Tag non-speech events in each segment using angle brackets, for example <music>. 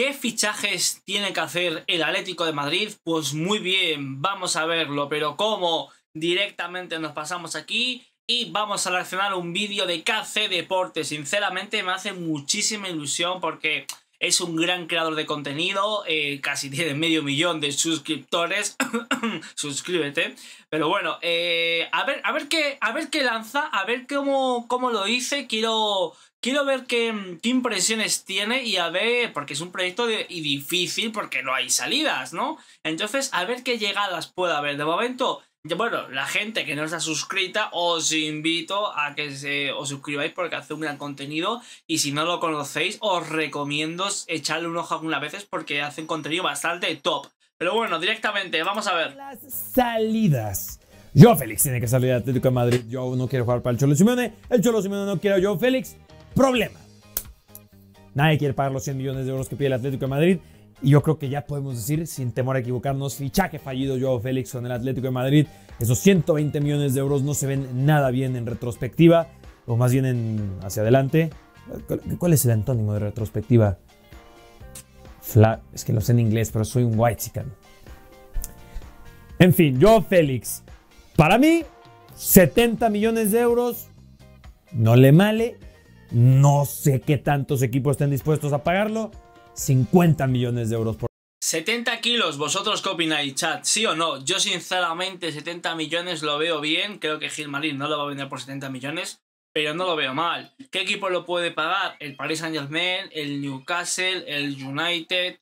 ¿Qué fichajes tiene que hacer el Atlético de Madrid? Pues muy bien, vamos a verlo, pero ¿cómo? Directamente nos pasamos aquí y vamos a reaccionar un vídeo de KC Deporte. Sinceramente me hace muchísima ilusión porque es un gran creador de contenido, eh, casi tiene medio millón de suscriptores, <coughs> suscríbete. Pero bueno, eh, a, ver, a, ver qué, a ver qué lanza, a ver cómo, cómo lo hice, quiero Quiero ver mm, qué, impresiones tiene y a ver, porque es un proyecto y difícil porque no hay salidas, ¿no? Entonces, a ver qué llegadas puede haber. De momento, bueno, la gente que no está suscrita, os invito a que os suscribáis porque hace un gran contenido. Y si no lo conocéis, os recomiendo echarle un ojo algunas veces porque hace un contenido bastante top. Pero bueno, directamente, vamos a ver. Las salidas. Yo, Félix, tiene que salir de Atlético de Madrid. Yo no quiero jugar para el Cholo Simeone. El Cholo Simeone no quiere yo, Félix. Problema. Nadie quiere pagar los 100 millones de euros que pide el Atlético de Madrid. Y yo creo que ya podemos decir, sin temor a equivocarnos, fichaje fallido Joao Félix con el Atlético de Madrid. Esos 120 millones de euros no se ven nada bien en retrospectiva, o más bien en hacia adelante. ¿Cuál es el antónimo de retrospectiva? Fla es que lo sé en inglés, pero soy un white chican. En fin, Joao Félix. Para mí, 70 millones de euros no le male no sé qué tantos equipos estén dispuestos a pagarlo. 50 millones de euros por 70 kilos, ¿vosotros qué opináis, chat? ¿Sí o no? Yo sinceramente 70 millones lo veo bien, creo que Gilmarín no lo va a vender por 70 millones, pero no lo veo mal. ¿Qué equipo lo puede pagar? El Paris Saint Germain, el Newcastle, el United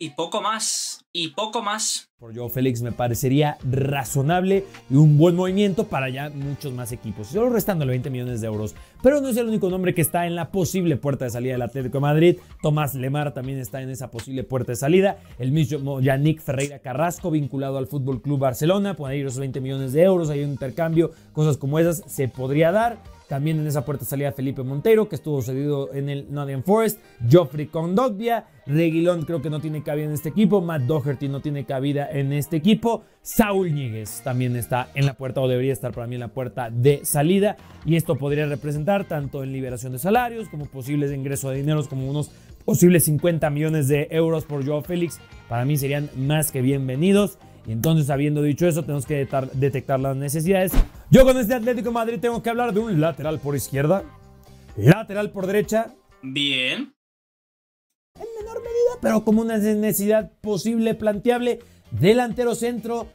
y poco más, y poco más. Por yo, Félix me parecería razonable y un buen movimiento para ya muchos más equipos, solo restándole 20 millones de euros. Pero no es el único nombre que está en la posible puerta de salida del Atlético de Madrid. Tomás Lemar también está en esa posible puerta de salida. El mismo Yannick Ferreira Carrasco, vinculado al Fútbol Club Barcelona, Pueden ir esos 20 millones de euros, hay un intercambio, cosas como esas se podría dar. También en esa puerta salía Felipe Montero, que estuvo cedido en el Nottingham Forest. Joffrey Condogbia. Reguilón creo que no tiene cabida en este equipo. Matt Doherty no tiene cabida en este equipo. Saúl Ñíguez también está en la puerta, o debería estar para mí en la puerta de salida. Y esto podría representar tanto en liberación de salarios, como posibles ingresos de dineros, como unos posibles 50 millones de euros por Joe Félix. Para mí serían más que bienvenidos entonces, habiendo dicho eso, tenemos que detectar las necesidades. Yo con este Atlético de Madrid tengo que hablar de un lateral por izquierda, lateral por derecha. Bien. En menor medida, pero como una necesidad posible, planteable. Delantero centro,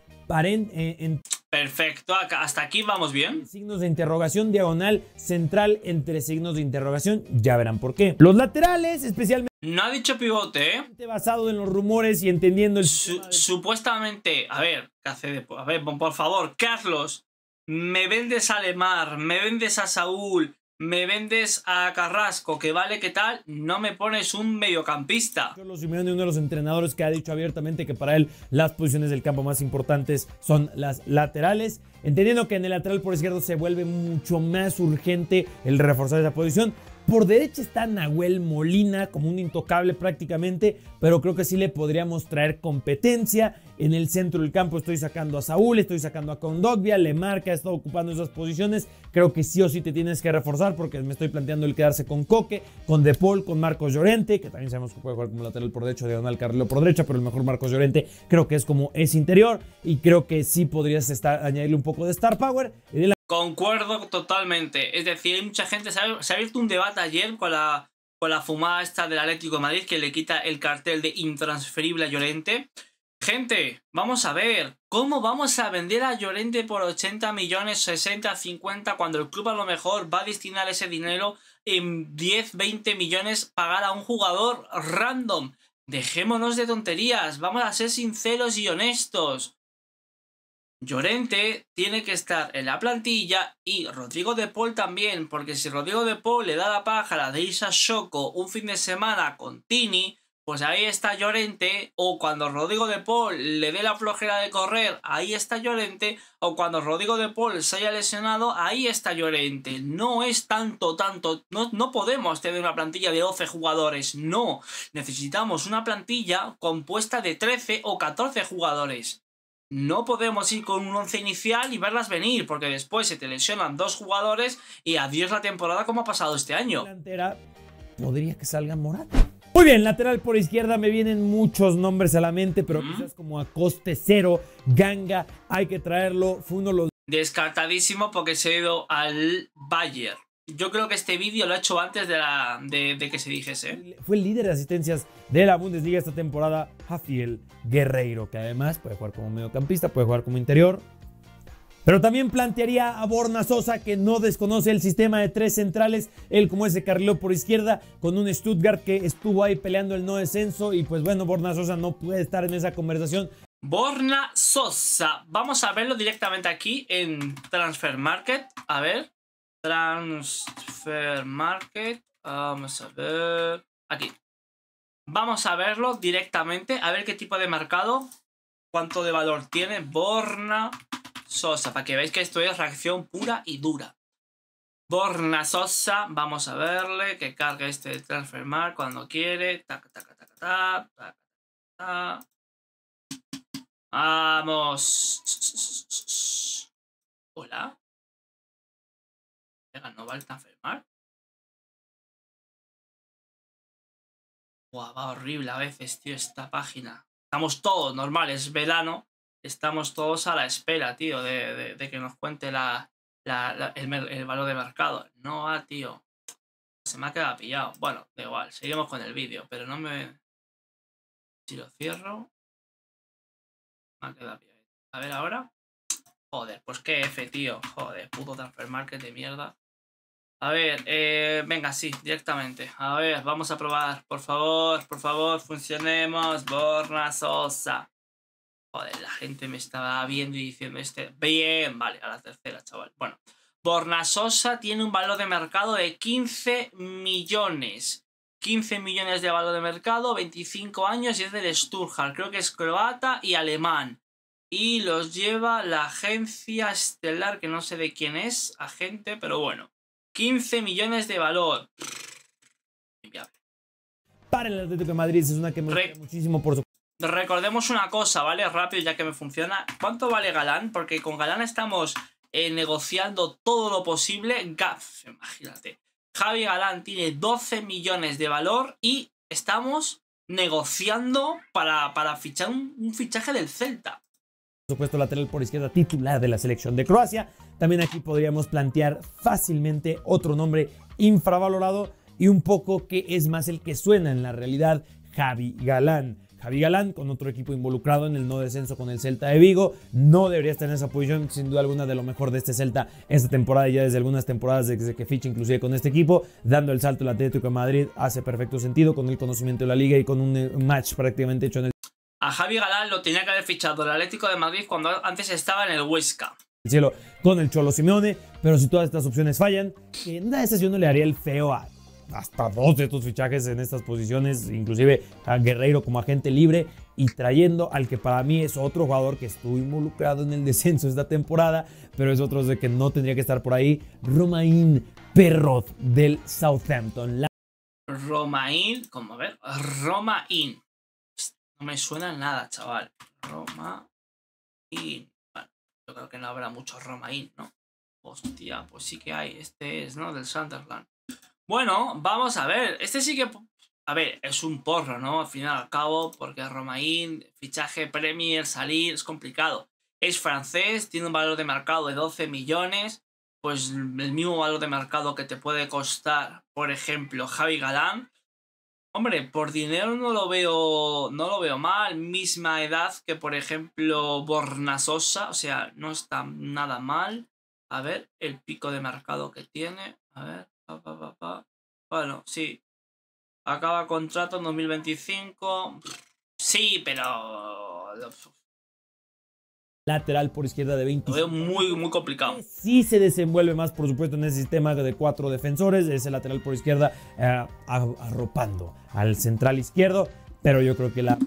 eh, en, Perfecto, hasta aquí vamos bien. Signos de interrogación diagonal central entre signos de interrogación, ya verán por qué. Los laterales, especialmente... No ha dicho pivote, ¿eh? Basado en los rumores y entendiendo el... Supuestamente, a ver, a ver, por favor, Carlos, me vendes a Lemar, me vendes a Saúl, me vendes a Carrasco, que vale que tal, no me pones un mediocampista. uno de los entrenadores que ha dicho abiertamente que para él las posiciones del campo más importantes son las laterales. Entendiendo que en el lateral por izquierdo se vuelve mucho más urgente el reforzar esa posición, por derecha está Nahuel Molina como un intocable prácticamente, pero creo que sí le podríamos traer competencia. En el centro del campo estoy sacando a Saúl, estoy sacando a Condogbia, le marca, está ocupando esas posiciones. Creo que sí o sí te tienes que reforzar porque me estoy planteando el quedarse con Coque, con De Paul, con Marcos Llorente, que también sabemos que puede jugar como lateral por derecho, de diagonal Carrillo por derecha, pero el mejor Marcos Llorente creo que es como es interior y creo que sí podrías estar, añadirle un poco de star power. Y Concuerdo totalmente. Es decir, hay mucha gente. Se ha, abierto un debate ayer con la, con la fumada esta del Atlético de Madrid que le quita el cartel de intransferible a Llorente. Gente, vamos a ver, ¿cómo vamos a vender a Llorente por 80 millones, 60, 50, cuando el club a lo mejor va a destinar ese dinero en 10, 20 millones pagar a un jugador random? Dejémonos de tonterías, vamos a ser sinceros y honestos. Llorente tiene que estar en la plantilla y Rodrigo de Paul también, porque si Rodrigo de Paul le da la pájara de Isa Shoko un fin de semana con Tini, pues ahí está Llorente, o cuando Rodrigo de Paul le dé la flojera de correr, ahí está Llorente, o cuando Rodrigo de Paul se haya lesionado, ahí está Llorente. No es tanto, tanto, no, no podemos tener una plantilla de 12 jugadores, no. Necesitamos una plantilla compuesta de 13 o 14 jugadores no podemos ir con un once inicial y verlas venir, porque después se te lesionan dos jugadores y adiós la temporada como ha pasado este año. podría que salga Morata. Muy bien, lateral por izquierda me vienen muchos nombres a la mente, pero quizás como a coste cero, Ganga, hay que traerlo, fue Descartadísimo porque se ha ido al Bayern. Yo creo que este vídeo lo ha hecho antes de, la, que se dijese. Fue el líder de asistencias de la Bundesliga esta temporada, Jafiel Guerreiro, que además puede jugar como mediocampista, puede jugar como interior. Pero también plantearía a Borna Sosa, que no desconoce el sistema de tres centrales, él como ese carriló por izquierda, con un Stuttgart que estuvo ahí peleando el no descenso, y pues bueno, Borna Sosa no puede estar en esa conversación. Borna Sosa, vamos a verlo directamente aquí en Transfer Market, a ver. Transfer Market. Vamos a ver. Aquí. Vamos a verlo directamente. A ver qué tipo de mercado. Cuánto de valor tiene. Borna Sosa. Para que veáis que esto es reacción pura y dura. Borna Sosa. Vamos a verle. Que cargue este Transfer Market cuando quiere. Vamos. Hola no va a enfermar. Guau, va horrible a veces, tío, esta página. Estamos todos normales, velano Estamos todos a la espera, tío, de, que nos cuente la, el, valor de mercado. No, va, tío. Se me ha quedado pillado. Bueno, da igual, seguimos con el vídeo, pero no me... Si lo cierro... A ver ahora. Joder, pues qué F, tío. Joder, puto transfer market de mierda. A ver, eh, venga, sí, directamente. A ver, vamos a probar. Por favor, por favor, funcionemos. Borna Sosa. Joder, la gente me estaba viendo y diciendo este. Bien, vale, a la tercera, chaval. Bueno, Borna Sosa tiene un valor de mercado de 15 millones. 15 millones de valor de mercado, 25 años y es del Sturhal. Creo que es croata y alemán. Y los lleva la agencia estelar, que no sé de quién es, agente, pero bueno. 15 millones de valor. Para el Atlético Madrid es una que me muchísimo por su... Recordemos una cosa, ¿vale? Rápido, ya que me funciona. ¿Cuánto vale Galán? Porque con Galán estamos eh, negociando todo lo posible. Gaf, imagínate. Javi Galán tiene 12 millones de valor y estamos negociando para, fichar un fichaje del Celta supuesto, lateral por izquierda titular de la selección de Croacia. También aquí podríamos plantear fácilmente otro nombre infravalorado y un poco que es más el que suena en la realidad, Javi Galán. Javi Galán, con otro equipo involucrado en el no descenso con el Celta de Vigo, no debería estar en esa posición, sin duda alguna de lo mejor de este Celta esta temporada, ya desde algunas temporadas desde que ficha inclusive con este equipo, dando el salto al Atlético de Madrid, hace perfecto sentido con el conocimiento de la liga y con un eh, match prácticamente hecho en el a Javi Galán lo tenía que haber fichado el Atlético de Madrid cuando antes estaba en el Huesca. El cielo con el Cholo Simeone, pero si todas estas opciones fallan, en una de yo no le haría el feo a hasta dos de estos fichajes en estas posiciones, inclusive a Guerreiro como agente libre y trayendo al que para mí es otro jugador que estuvo involucrado en el descenso esta temporada, pero es otro de que no tendría que estar por ahí, Romain Perrot del Southampton. La Romain, ¿cómo ver? Romain me suena nada, chaval. roma y yo creo que no habrá mucho y ¿no? Hostia, pues sí que hay. Este es, ¿no? Del Sunderland. Bueno, vamos a ver. Este sí que... A ver, es un porro, ¿no? Al final al cabo, porque Romaín fichaje Premier, salir, es complicado. Es francés, tiene un valor de mercado de 12 millones, pues el mismo valor de mercado que te puede costar, por ejemplo, Javi Galán, Hombre, por dinero no lo veo, no lo veo mal. Misma edad que, por ejemplo, Sosa, O sea, no está nada mal. A ver, el pico de mercado que tiene. A ver, Bueno, sí. Acaba contrato en 2025. Sí, pero lateral por izquierda de 20. muy, muy complicado. Sí se desenvuelve más, por supuesto, en ese sistema de cuatro defensores, ese lateral por izquierda eh, arropando al central izquierdo, pero yo creo que la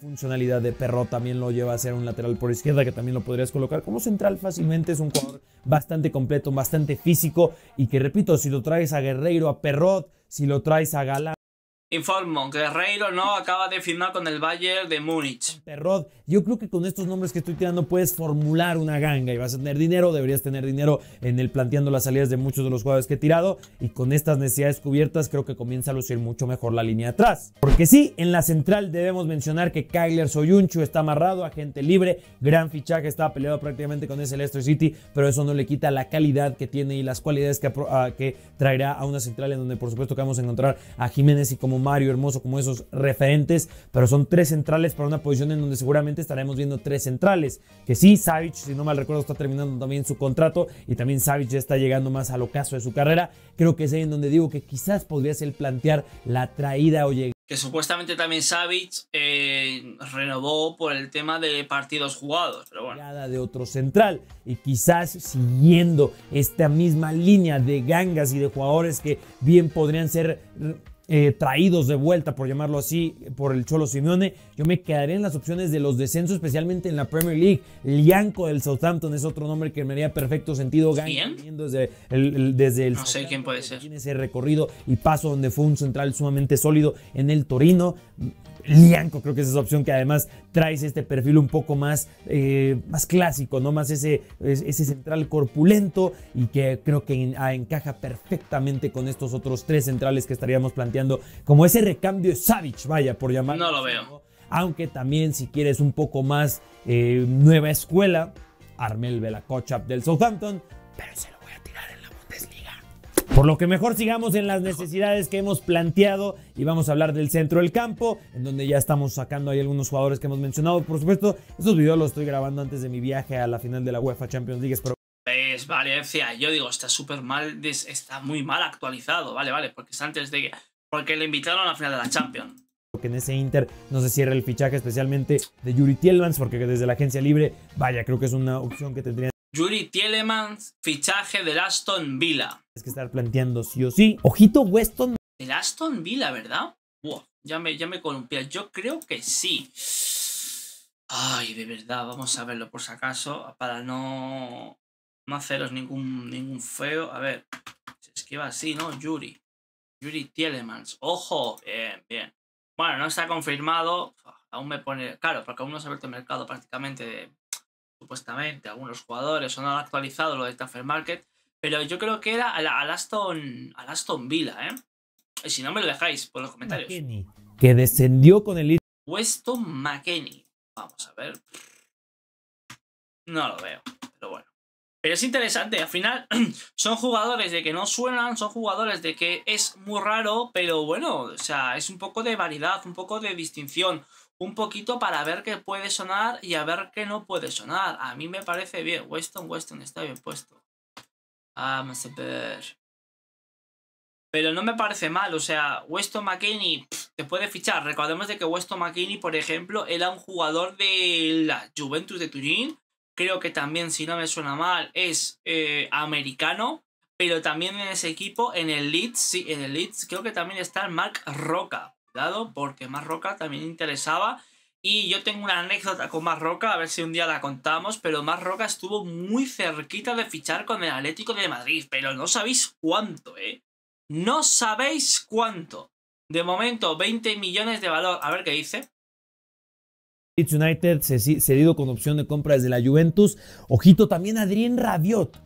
funcionalidad de Perrot también lo lleva a ser un lateral por izquierda que también lo podrías colocar como central fácilmente. Es un jugador bastante completo, bastante físico y que repito, si lo traes a Guerreiro, a Perrot, si lo traes a Galán, Informo que no acaba de firmar con el Bayern de Múnich. Perrod, yo creo que con estos nombres que estoy tirando puedes formular una ganga y vas a tener dinero, deberías tener dinero en el planteando las salidas de muchos de los jugadores que he tirado y con estas necesidades cubiertas creo que comienza a lucir mucho mejor la línea atrás. Porque sí, en la central debemos mencionar que Kyler Soyunchu está amarrado, agente libre, gran fichaje, estaba peleado prácticamente con ese Leicester City, pero eso no le quita la calidad que tiene y las cualidades que, ah, que traerá a una central en donde por supuesto que vamos a encontrar a Jiménez y como Mario Hermoso como esos referentes, pero son tres centrales para una posición en donde seguramente estaremos viendo tres centrales. Que sí, Savic, si no mal recuerdo, está terminando también su contrato y también Savic ya está llegando más al ocaso de su carrera. Creo que es ahí en donde digo que quizás podría ser plantear la traída o llegar. que supuestamente también Savic eh, renovó por el tema de partidos jugados, pero bueno. De otro central y quizás siguiendo esta misma línea de gangas y de jugadores que bien podrían ser eh, traídos de vuelta, por llamarlo así, por el Cholo Simeone. Yo me quedaré en las opciones de los descensos, especialmente en la Premier League. Lianco del Southampton es otro nombre que me haría perfecto sentido. ¿Quién? Desde el, desde el no sé quién puede ser. Tiene ese recorrido y paso donde fue un central sumamente sólido en el Torino. Lianco, creo que es esa opción que además trae este perfil un poco más, eh, más clásico, ¿no? Más ese, ese central corpulento y que creo que ah, encaja perfectamente con estos otros tres centrales que estaríamos planteando, como ese recambio Savage, vaya, por llamarlo. No lo veo. Aunque también, si quieres un poco más eh, nueva escuela, Armel Velacochap del Southampton, pero se lo por lo que mejor sigamos en las necesidades que hemos planteado y vamos a hablar del centro del campo, en donde ya estamos sacando ahí algunos jugadores que hemos mencionado. Por supuesto, estos videos los estoy grabando antes de mi viaje a la final de la UEFA Champions League. Es pues Valencia, yo digo, está súper mal, está muy mal actualizado, vale, vale, porque es antes de que, porque le invitaron a la final de la Champions que en ese Inter no se cierre el fichaje especialmente de Yuri Tielemans, porque desde la agencia libre, vaya, creo que es una opción que tendría. Yuri Tielemans, fichaje de Aston Villa. Es que estar planteando sí o sí. Ojito Weston. El Aston Villa, ¿verdad? ya me, ya me columpia. Yo creo que sí. Ay, de verdad, vamos a verlo por si acaso, para no, haceros ningún, ningún feo. A ver, se esquiva así, ¿no? Yuri. Yuri Tielemans. ¡Ojo! Bien, bien. Bueno, no está confirmado. Aún me pone... Claro, porque aún no se ha abierto el mercado prácticamente, supuestamente, algunos jugadores. O no han actualizado lo de Transfer Market. Pero yo creo que era Alaston Alaston Aston, Villa, ¿eh? si no me lo dejáis por los comentarios. que descendió con el... Weston McKinney. Vamos a ver. No lo veo, pero bueno. Pero es interesante, al final <clears throat> son jugadores de que no suenan, son jugadores de que es muy raro, pero bueno, o sea, es un poco de variedad, un poco de distinción, un poquito para ver qué puede sonar y a ver qué no puede sonar. A mí me parece bien, Weston, Weston está bien puesto a ah, Pero no me parece mal, o sea, Weston McKinney te puede fichar. Recordemos de que Weston McKinney, por ejemplo, era un jugador de la Juventus de Turín. Creo que también, si no me suena mal, es eh, americano. Pero también en ese equipo, en el Leeds, sí, en el Leeds, creo que también está Mark Roca. Cuidado, porque Mark Roca también interesaba. Y yo tengo una anécdota con Marroca, a ver si un día la contamos, pero Marroca estuvo muy cerquita de fichar con el Atlético de Madrid, pero no sabéis cuánto, ¿eh? No sabéis cuánto. De momento, 20 millones de valor. A ver qué dice. United cedido con opción de compra desde la Juventus. Ojito también Adrián Rabiot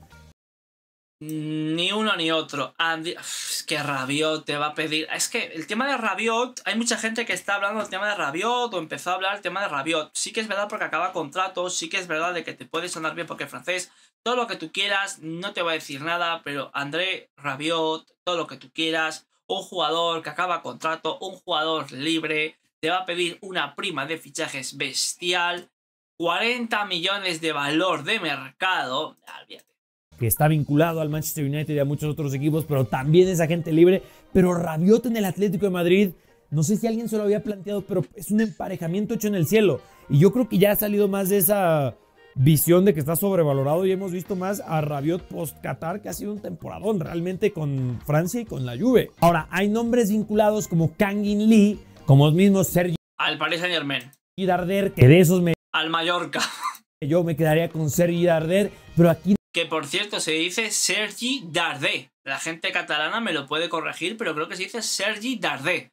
ni uno ni otro. Andy, es que Rabiot te va a pedir. Es que el tema de Rabiot, hay mucha gente que está hablando del tema de Rabiot o empezó a hablar del tema de Rabiot. Sí que es verdad porque acaba contrato, sí que es verdad de que te puedes sonar bien porque es francés. Todo lo que tú quieras, no te va a decir nada, pero André Rabiot, todo lo que tú quieras, un jugador que acaba contrato, un jugador libre, te va a pedir una prima de fichajes bestial, 40 millones de valor de mercado. Olvídate que está vinculado al Manchester United y a muchos otros equipos, pero también es agente libre. Pero Rabiot en el Atlético de Madrid, no sé si alguien se lo había planteado, pero es un emparejamiento hecho en el cielo. Y yo creo que ya ha salido más de esa visión de que está sobrevalorado y hemos visto más a Rabiot post Qatar que ha sido un temporadón realmente con Francia y con la Juve. Ahora, hay nombres vinculados como Kangin Lee, como los mismos Sergio al Paris Saint Germain y Darder, que de esos me al Mallorca. <laughs> Yo me quedaría con Sergi Darder, pero aquí que por cierto se dice Sergi Dardé. La gente catalana me lo puede corregir, pero creo que se dice Sergi Dardé.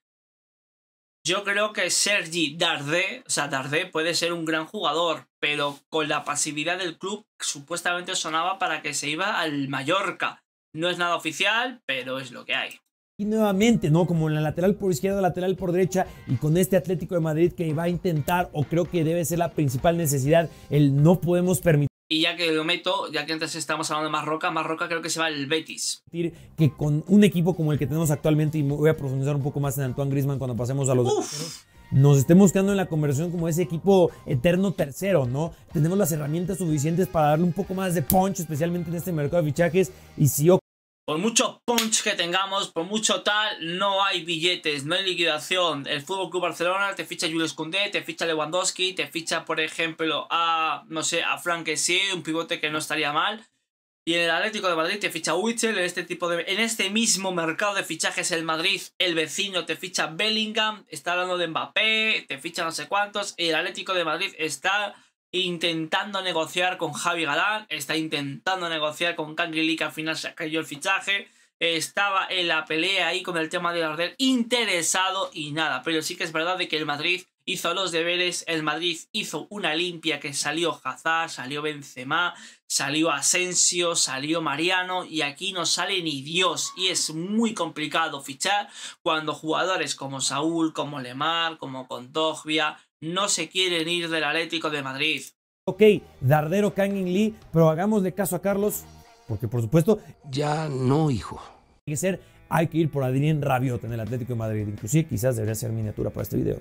Yo creo que Sergi Dardé, o sea, Dardé puede ser un gran jugador, pero con la pasividad del club supuestamente sonaba para que se iba al Mallorca. No es nada oficial, pero es lo que hay. Y nuevamente, ¿no? Como en la lateral por izquierda, lateral por derecha, y con este Atlético de Madrid que va a intentar, o creo que debe ser la principal necesidad, el no podemos permitir. Y ya que lo meto, ya que antes estamos hablando de más roca creo que se va el Betis. Que con un equipo como el que tenemos actualmente, y voy a profundizar un poco más en Antoine Grisman cuando pasemos a los nos estemos quedando en la conversión como ese equipo eterno tercero, ¿no? Tenemos las herramientas suficientes para darle un poco más de punch, especialmente en este mercado de fichajes. Y si por mucho punch que tengamos, por mucho tal, no hay billetes, no hay liquidación. El Fútbol Barcelona te ficha Julius Koundé, te ficha Lewandowski, te ficha, por ejemplo, a, no sé, a Frank un pivote que no estaría mal. Y en el Atlético de Madrid te ficha a en este, tipo de, en este mismo mercado de fichajes el Madrid, el vecino te ficha Bellingham, está hablando de Mbappé, te ficha no sé cuántos, y el Atlético de Madrid está intentando negociar con Javi Galán, está intentando negociar con Kangri al final se cayó el fichaje, estaba en la pelea ahí con el tema de orden interesado y nada, pero sí que es verdad de que el Madrid hizo los deberes, el Madrid hizo una limpia que salió Hazard, salió Benzema, salió Asensio, salió Mariano y aquí no sale ni Dios y es muy complicado fichar cuando jugadores como Saúl, como Lemar, como Condogbia, no se quieren ir del Atlético de Madrid. Ok, Dardero Kangin Lee, pero hagamos de caso a Carlos, porque por supuesto. Ya no, hijo. Hay que ser, hay que ir por Adrián Rabiot en el Atlético de Madrid. Inclusive quizás debería ser miniatura para este video.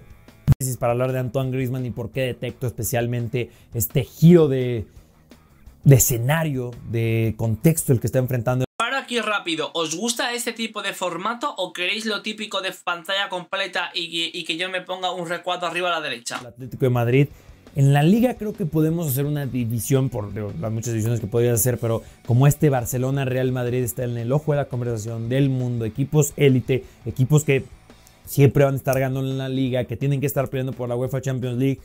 para hablar de Antoine Griezmann y por qué detecto especialmente este giro de, de escenario, de contexto el que está enfrentando rápido, ¿os gusta este tipo de formato o queréis lo típico de pantalla completa y, que yo me ponga un recuadro arriba a la derecha? El Atlético de Madrid en la liga creo que podemos hacer una división por las muchas divisiones que podrías hacer, pero como este Barcelona, Real Madrid está en el ojo de la conversación del mundo, equipos élite, equipos que siempre van a estar ganando en la liga, que tienen que estar peleando por la UEFA Champions League,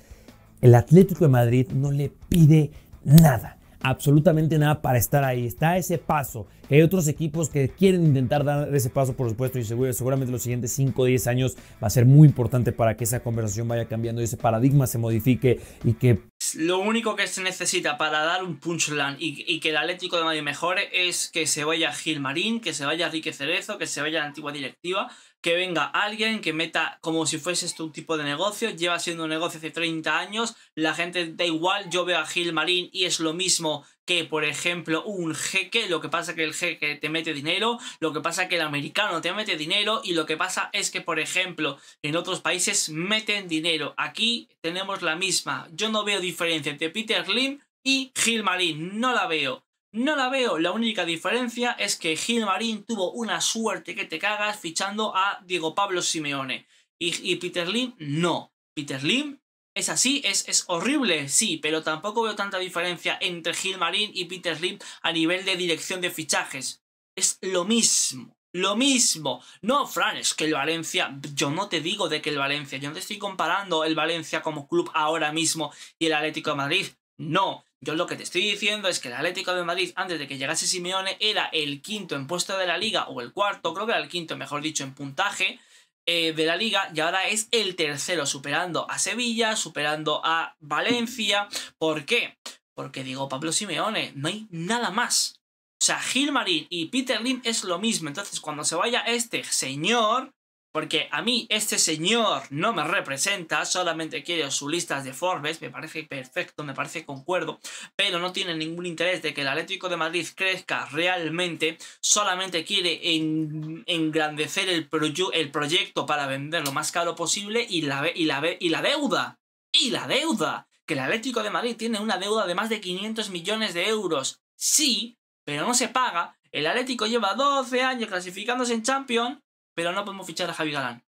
el Atlético de Madrid no le pide nada absolutamente nada para estar ahí. Está ese paso. Hay otros equipos que quieren intentar dar ese paso, por supuesto, y seguro, seguramente los siguientes 5 o 10 años va a ser muy importante para que esa conversación vaya cambiando y ese paradigma se modifique y que... Lo único que se necesita para dar un punchline y, y que el Atlético de Madrid mejore es que se vaya Gil Marín, que se vaya Rique Cerezo, que se vaya la antigua directiva, que venga alguien que meta como si fuese este un tipo de negocio, lleva siendo un negocio hace 30 años, la gente da igual, yo veo a Gil Marín y es lo mismo que, por ejemplo, un jeque, lo que pasa que el jeque te mete dinero, lo que pasa que el americano te mete dinero y lo que pasa es que, por ejemplo, en otros países meten dinero. Aquí tenemos la misma, yo no veo diferencia entre Peter Lim y Gil Marín, no la veo. No la veo, la única diferencia es que Gil Marín tuvo una suerte que te cagas fichando a Diego Pablo Simeone. Y, Peter Lim no. Peter Lim es así, es, es horrible, sí, pero tampoco veo tanta diferencia entre Gil Marín y Peter Lim a nivel de dirección de fichajes. Es lo mismo. Lo mismo. No, Fran, es que el Valencia. Yo no te digo de que el Valencia. Yo no te estoy comparando el Valencia como club ahora mismo y el Atlético de Madrid. No, yo lo que te estoy diciendo es que el Atlético de Madrid, antes de que llegase Simeone, era el quinto en puesto de la liga, o el cuarto, creo que era el quinto, mejor dicho, en puntaje eh, de la liga, y ahora es el tercero, superando a Sevilla, superando a Valencia. ¿Por qué? Porque digo, Pablo Simeone, no hay nada más. O sea, Gilmarín y Peter Lim es lo mismo. Entonces, cuando se vaya este señor, porque a mí este señor no me representa, solamente quiere sus listas de Forbes, me parece perfecto, me parece concuerdo, pero no tiene ningún interés de que el Atlético de Madrid crezca realmente, solamente quiere engrandecer el, proyecto para vender lo más caro posible y la, y, la, y la deuda, y la deuda, que el Atlético de Madrid tiene una deuda de más de 500 millones de euros, sí, pero no se paga, el Atlético lleva 12 años clasificándose en Champions pero no podemos fichar a Javi Galán.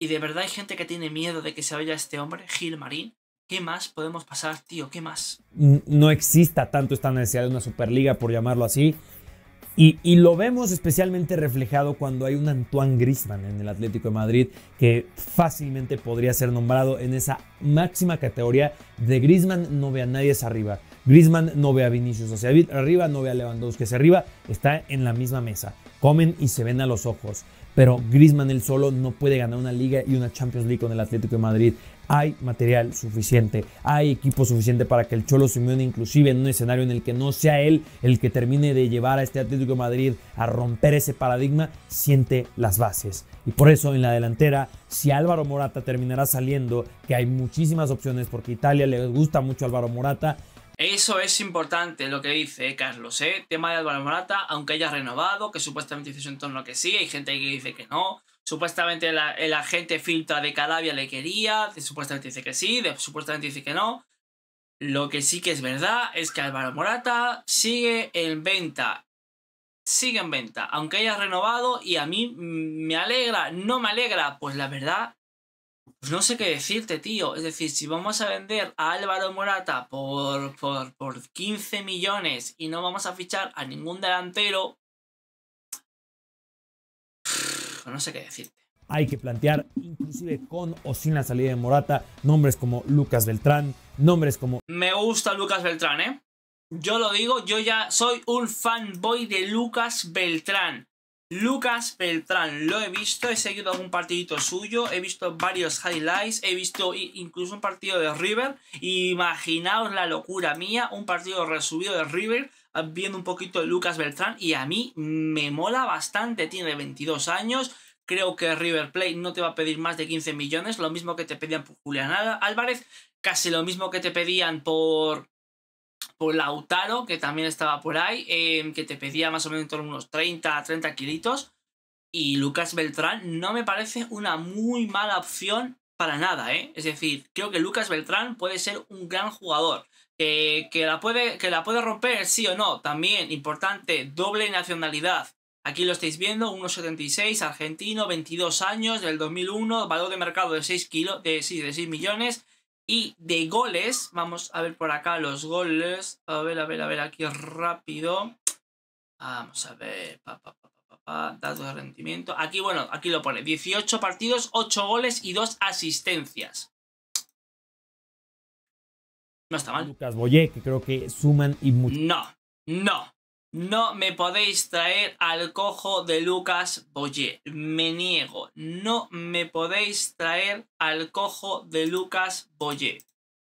Y de verdad hay gente que tiene miedo de que se vaya este hombre, Gil Marín. ¿Qué más podemos pasar, tío? ¿Qué más? No exista tanto esta necesidad de una superliga, por llamarlo así. Y, lo vemos especialmente reflejado cuando hay un Antoine Grisman en el Atlético de Madrid que fácilmente podría ser nombrado en esa máxima categoría de Grisman no ve a nadie es arriba. Griezmann no ve a Vinicius hacia arriba, no ve a Lewandowski hacia arriba, está en la misma mesa. Comen y se ven a los ojos. Pero Griezmann él solo no puede ganar una liga y una Champions League con el Atlético de Madrid. Hay material suficiente, hay equipo suficiente para que el Cholo Simeone, inclusive en un escenario en el que no sea él el que termine de llevar a este Atlético de Madrid a romper ese paradigma, siente las bases. Y por eso en la delantera, si Álvaro Morata terminará saliendo, que hay muchísimas opciones porque Italia le gusta mucho Álvaro Morata, eso es importante lo que dice Carlos, ¿eh? Tema de Álvaro Morata, aunque haya renovado, que supuestamente dice su entorno que sí, hay gente que dice que no. Supuestamente la, el agente filtra de Calabia le quería, supuestamente dice que sí, de, supuestamente dice que no. Lo que sí que es verdad es que Álvaro Morata sigue en venta. Sigue en venta, aunque haya renovado y a mí me alegra, no me alegra, pues la verdad no sé qué decirte, tío. Es decir, si vamos a vender a Álvaro Morata por, por 15 millones y no vamos a fichar a ningún delantero, no sé qué decirte. Hay que plantear, inclusive con o sin la salida de Morata, nombres como Lucas Beltrán, nombres como... Me gusta Lucas Beltrán, ¿eh? Yo lo digo, yo ya soy un fanboy de Lucas Beltrán. Lucas Beltrán, lo he visto, he seguido algún partidito suyo, he visto varios highlights, he visto incluso un partido de River. Imaginaos la locura mía, un partido resubido de River, ah, viendo un poquito de Lucas Beltrán y a mí me mola bastante, tiene 22 años. Creo que River Plate no te va a pedir más de 15 millones, lo mismo que te pedían por Julián Álvarez, casi lo mismo que te pedían por por Lautaro, que también estaba por ahí, em, que te pedía más o menos unos 30 30 kilitos. Y Lucas Beltrán no me parece una muy mala opción para nada, ¿eh? Es decir, creo que Lucas Beltrán puede ser un gran jugador. que, la puede, que la puede romper, sí o no. También, importante, doble nacionalidad. Aquí lo estáis viendo, 1,76, argentino, 22 años, del 2001, valor de mercado de 6, de 6 millones. Y de goles, vamos a ver por acá los goles. A ver, a ver, a ver, aquí rápido. Vamos a ver, pa, datos de rendimiento. Aquí, bueno, aquí lo pone. 18 partidos, 8 goles y 2 asistencias. No está mal. Lucas que creo que suman y mucho. No, no, no me podéis traer al cojo de Lucas Boyer. Me niego. No me podéis traer al cojo de Lucas Boyer.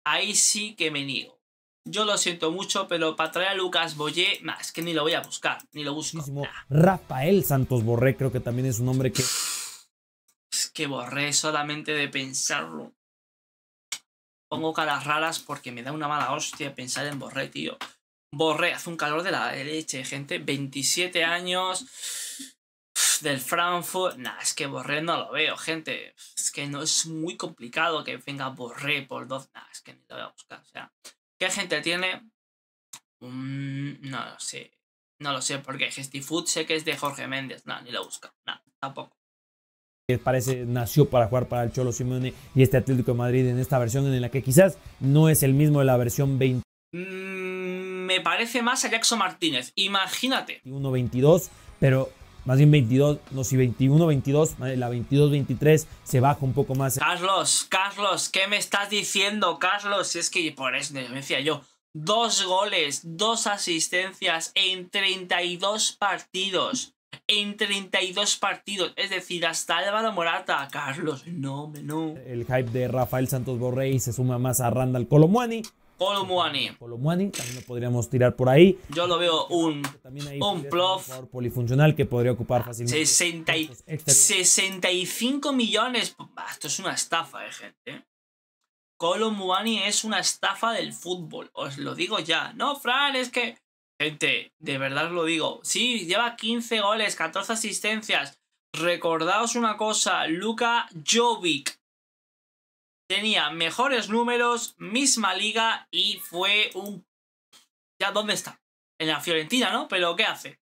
Ahí sí que me niego. Yo lo siento mucho, pero para traer a Lucas Boyer, es que ni lo voy a buscar, ni lo busco. Rafael Santos Borré, creo que también es un hombre que. Es que borré solamente de pensarlo. Pongo caras raras porque me da una mala hostia pensar en Borré, tío. Borré, hace un calor de la leche, gente. 27 años del Frankfurt. Nah, es que Borré no lo veo, gente. Es que no es muy complicado que venga Borré por dos. Nah, es que ni lo voy a buscar. O sea, ¿qué gente tiene? Mm, no lo sé. No lo sé, porque Gestifood sé que es de Jorge Méndez. Nah, ni lo busca. Nah, tampoco que parece nació para jugar para el Cholo Simone y este Atlético de Madrid en esta versión en la que quizás no es el mismo de la versión 20 me parece más a Jackson Martínez. Imagínate. 21 22 pero más bien 22, no, si 21, 22, la 22, 23 se baja un poco más. Carlos, Carlos, ¿qué me estás diciendo, Carlos? es que por eso me decía yo, dos goles, dos asistencias en 32 partidos. En 32 partidos, es decir, hasta Álvaro Morata, Carlos, no, no. El hype de Rafael Santos Borrey se suma más a Randall Colomuani. Colomuani, Colomuani, también lo podríamos tirar por ahí. Yo lo veo un, un plof. polifuncional que podría ocupar fácilmente. 65 millones. Esto es una estafa eh, gente. Colomuani es una estafa del fútbol. Os lo digo ya. No, Fran, es que. Gente, de verdad os lo digo. Sí, lleva 15 goles, 14 asistencias. Recordaos una cosa, Luka Jovic tenía mejores números, misma liga y fue un... Ya, ¿dónde está? En la Fiorentina, ¿no? Pero ¿qué hace?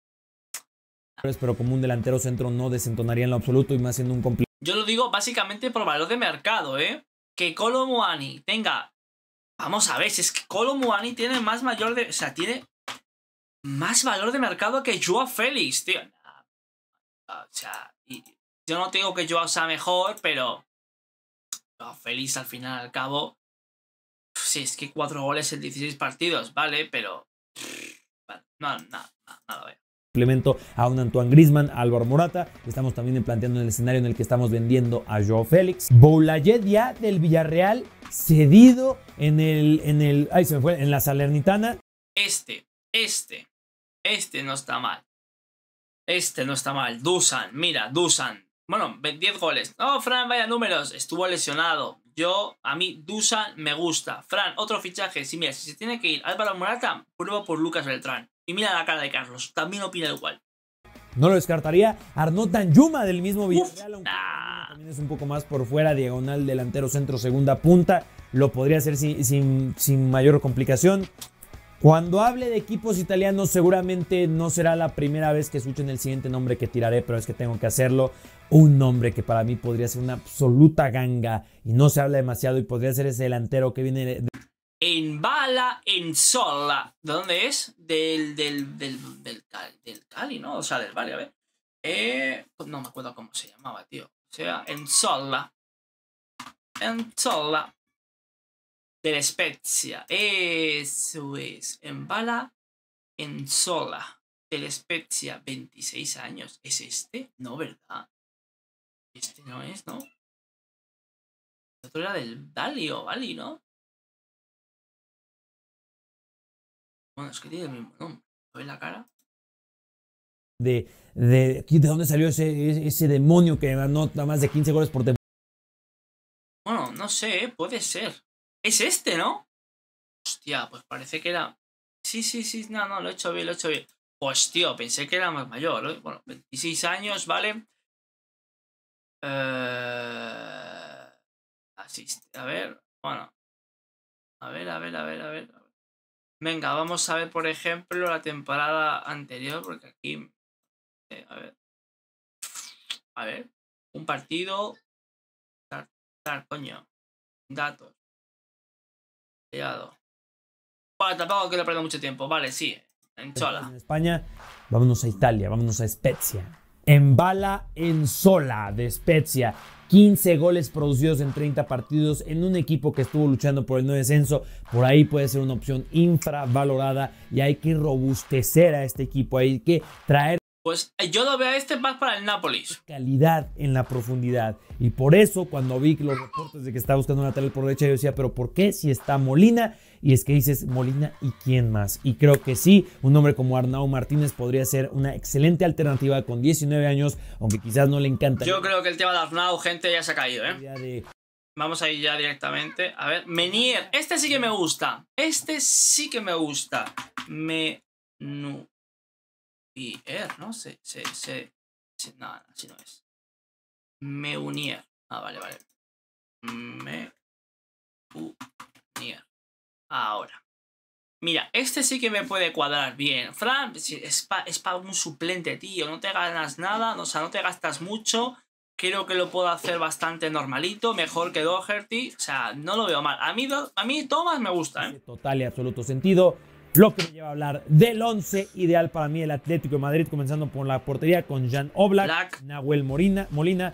Pero como un delantero centro no desentonaría en lo absoluto y más siendo un complejo Yo lo digo básicamente por valor de mercado, ¿eh? Que Colo Muani tenga... Vamos a ver, si es que Colo tiene más mayor de... O sea, tiene más valor de mercado que Joao Félix, tío. O sea, yo no tengo que Joao sea mejor, pero feliz al final, al cabo. si es que cuatro goles en 16 partidos, vale, pero. No, nada, nada, complemento a un Antoine Grisman, Álvaro Morata. Estamos también planteando el escenario en el que estamos vendiendo a Joe Félix. Boulayet ya del Villarreal, cedido en el, en el, ay, se me fue, en la Salernitana. Este, este, este no está mal. Este no está mal. Dusan, mira, Dusan, bueno, 10 goles. No, oh, Fran, vaya números. Estuvo lesionado. Yo, a mí, Dusa, me gusta. Fran, otro fichaje. Si mira, si se tiene que ir Álvaro Morata, prueba por Lucas Beltrán. Y mira la cara de Carlos. También opina igual. No lo descartaría Arnaud Yuma del mismo Villarreal. También es un poco más por fuera, diagonal, delantero, centro, segunda punta. Lo podría hacer sin, sin mayor complicación. Cuando hable de equipos italianos, seguramente no será la primera vez que escuchen el siguiente nombre que tiraré, pero es que tengo que hacerlo un nombre que para mí podría ser una absoluta ganga y no se habla demasiado y podría ser ese delantero que viene de... En bala, en sola. ¿De dónde es? Del, del, del, del, Cali, del Cali, ¿no? O sea, del Valle, a ver. Eh, no me acuerdo cómo se llamaba, tío. O sea, en sola. En sola. la Spezia. Eso es. En bala, en sola. la Spezia, 26 años. ¿Es este? No, ¿verdad? Este no es, ¿no? ¿Esto era del Dali o ¿no? Bueno, es que tiene el mismo nombre. ¿Lo ves la cara? De, de, de dónde salió ese, ese demonio que anota más de 15 goles por temporada. Bueno, no sé, ¿eh? puede ser. Es este, ¿no? Hostia, pues parece que era. Sí, sí, sí, no, no, lo he hecho bien, lo he hecho bien. Pues tío, pensé que era más mayor. ¿eh? Bueno, 26 años, ¿vale? Eh, a ver, bueno. A ver, a ver, a ver, a ver. Venga, vamos a ver, por ejemplo, la temporada anterior, porque aquí. Eh, a ver. A ver. Un partido. Tar, coño. Datos. Cuidado Bueno, tampoco quiero perder mucho tiempo. Vale, sí. En pues En España, vámonos a Italia, vámonos a Spezia. En bala, en sola de Spezia. 15 goles producidos en 30 partidos en un equipo que estuvo luchando por el no descenso. Por ahí puede ser una opción infravalorada y hay que robustecer a este equipo. Hay que traer pues eh, yo lo veo a este más para el Nápoles. Calidad en la profundidad. Y por eso, cuando vi los reportes de que estaba buscando una tele por derecha, yo decía, ¿pero por qué si está Molina? Y es que dices, Molina y quién más. Y creo que sí, un hombre como Arnau Martínez podría ser una excelente alternativa con 19 años, aunque quizás no le encanta. Yo creo que el tema de Arnau, gente, ya se ha caído, ¿eh? Vamos a ir ya directamente. A ver, Menier. Este sí que me gusta. Este sí que me gusta. Me y er, ¿no? Se, se, se, nada, no, no es. Meunier. Ah, vale, vale. unier. Ahora. Mira, este sí que me puede cuadrar bien. Fran, es para un suplente, tío. No te ganas nada, o sea, no te gastas mucho. Creo que lo puedo hacer bastante normalito, mejor que Doherty. O sea, no lo veo mal. A mí, a mí Thomas me gusta, ¿eh? Total y absoluto sentido lo que me lleva a hablar del 11 ideal para mí el Atlético de Madrid, comenzando por la portería con Jean Oblak, Nahuel Molina, Molina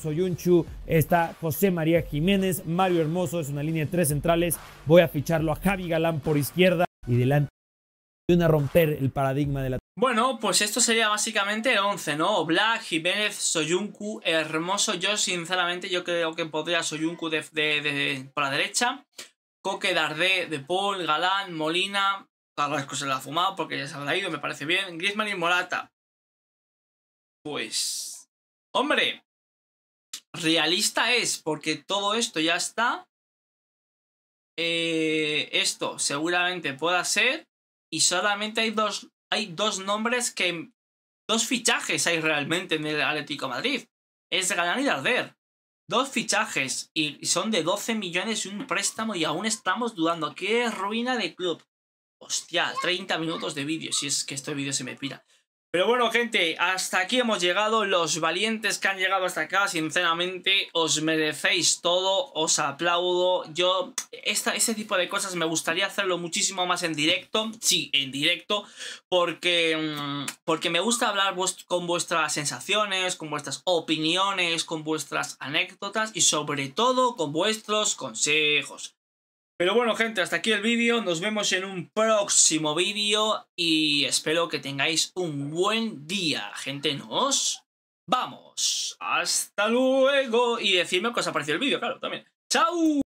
Soyunchu, está José María Jiménez, Mario Hermoso, es una línea de tres centrales, voy a ficharlo a Javi Galán por izquierda y delante de una romper el paradigma de la... Bueno, pues esto sería básicamente el 11, ¿no? Oblak, Jiménez, Soyuncu, Hermoso. Yo, sinceramente, yo creo que podría Soyuncu de, por la derecha. Coque, Dardé, De Paul, Galán, Molina. Carrasco se la ha fumado porque ya se habrá ido, me parece bien. Griezmann y Morata. Pues. Hombre, realista es, porque todo esto ya está. Eh, esto seguramente pueda ser. Y solamente hay dos, hay dos nombres que. Dos fichajes hay realmente en el Atlético Madrid. Es Galán y Darder. Dos fichajes y son de 12 millones y un préstamo y aún estamos dudando. ¡Qué ruina de club! Hostia, 30 minutos de vídeo, si es que este vídeo se me pira. Pero bueno, gente, hasta aquí hemos llegado. Los valientes que han llegado hasta acá, sinceramente, os merecéis todo, os aplaudo. Yo, este tipo de cosas me gustaría hacerlo muchísimo más en directo. Sí, en directo, porque, mm, porque me gusta hablar con vuestras sensaciones, con vuestras opiniones, con vuestras anécdotas y sobre todo con vuestros consejos. Pero bueno, gente, hasta aquí el vídeo. Nos vemos en un próximo vídeo y espero que tengáis un buen día. Gente, nos vamos. Hasta luego. Y decidme qué os ha parecido el vídeo, claro, también. ¡Chao!